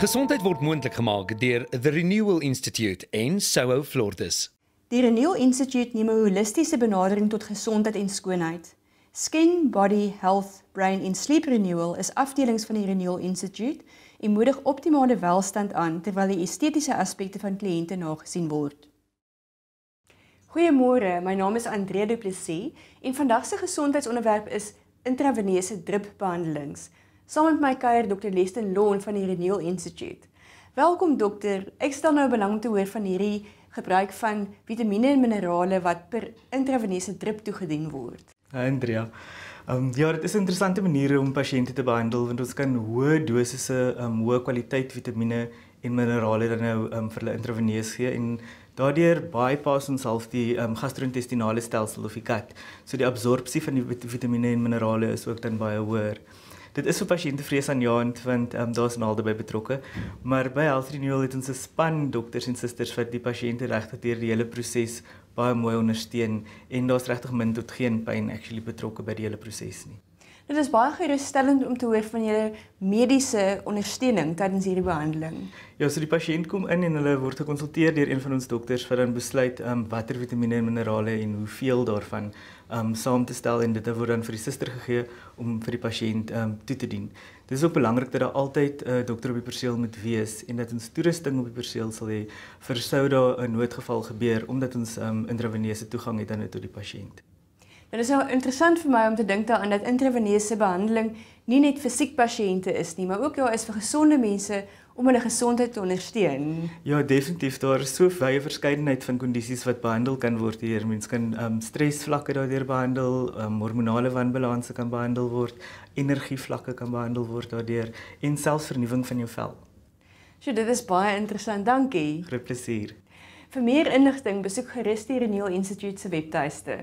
Gesondheid word moontlik gemaak deur the Renewal Institute in Soho, Florida. Die Renewal Institute neem 'n holistiese benadering tot gesondheid en skoonheid. Skin, Body, Health, Brain en Sleep Renewal is afdelings van die Renewal Institute en moedig optimale welstand aan terwyl die estetiese aspekte van kliënte nagesien word. Goeiemôre, my naam is Andre Du Plessis en vandag se gesondheidsonderwerp is intraveneuse drupbehandelings saam met my kuier Dr. Leslie Loan van die Renewal Institute. Welkom dokter. Ek stel nou belang om te hoor van hierdie gebruik van vitamiene en minerale wat per intravenese drip toegedien word. Andrea. Ehm um, ja, dit is 'n interessante manier om pasiënte te behandel want ons kan hoë dosisse, ehm um, hoë kwaliteit vitamiene en minerale dan nou ehm um, vir hulle intravenees gee en daardeur bypass ons self die ehm um, gastro-intestinale stelsel of die gut. So die absorpsie van die vitamiene en minerale is ook dan baie hoër dit is vir pasiëntevrees aan jaant want um, ehm, daar's naalde by betrokke. Maar by Health Renewal het ons 'n span dokters en susters wat die pasiënte regtig deur die hele proses baie mooi ondersteun en daar's regtig min tot geen pyn actually betrokke by die hele proses nie. Dit is baie gerusstellend om te hoor van julle mediese ondersteuning tydens hierdie behandeling. Ja, so die pasiënt kom in en hulle word gekonsulteer deur een van ons dokters vir 'n besluit ehm um, watter vitamiene en minerale en hoeveel daarvan ehm um, saam te stel en dit word dan vir die suster gegee om vir die pasiënt ehm um, toe te dien. Dit is ook belangrik dat daar altyd 'n uh, eh, dokter op die perseel moet wees en dat ons toerusting op die perseel sal hê vir sou daar 'n noodgeval gebeur omdat ons ehm um, intraveneuse toegang het aan dit nou tot die pasiënt. Dit is nou interessant vir my om te dink daaraan dat intraveneuse behandeling nie net vir siek pasiënte is nie, maar ook ja, is vir gesonde mense om hulle gesondheid te ondersteun. Ja, definitief daar is so baie verskeidenheid van kondisies wat behandel kan word hier. Mens kan um, stresvlakke daardeur behandel, um, hormonale wanbalanse kan behandel word, energievlakke kan behandel word daardeur en selfs vernuwing van jou vel. So dit is baie interessant. Dankie. Groot plesier. Vir meer inligting besoek gerus die Renewal Institute se webtuiste.